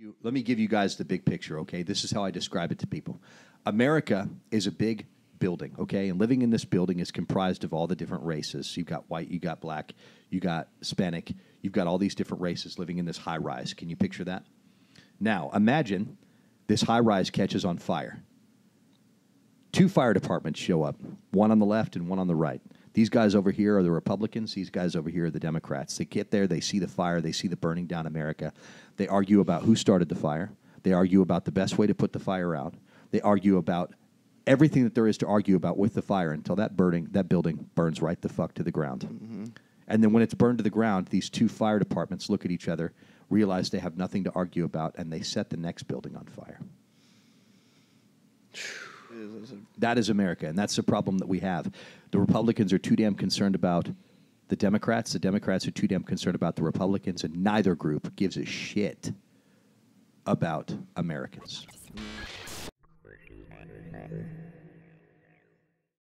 You, let me give you guys the big picture, okay? This is how I describe it to people. America is a big building, okay? And living in this building is comprised of all the different races. You've got white, you got black, you got Hispanic, you've got all these different races living in this high rise. Can you picture that? Now, imagine this high rise catches on fire. Two fire departments show up, one on the left and one on the right. These guys over here are the Republicans. These guys over here are the Democrats. They get there, they see the fire, they see the burning down America. They argue about who started the fire. They argue about the best way to put the fire out. They argue about everything that there is to argue about with the fire until that burning that building burns right the fuck to the ground. Mm-hmm. And then when it's burned to the ground, these two fire departments look at each other, realize they have nothing to argue about, and they set the next building on fire. That is America, and that's the problem that we have. The Republicans are too damn concerned about the Democrats. The Democrats are too damn concerned about the Republicans, and neither group gives a shit about Americans.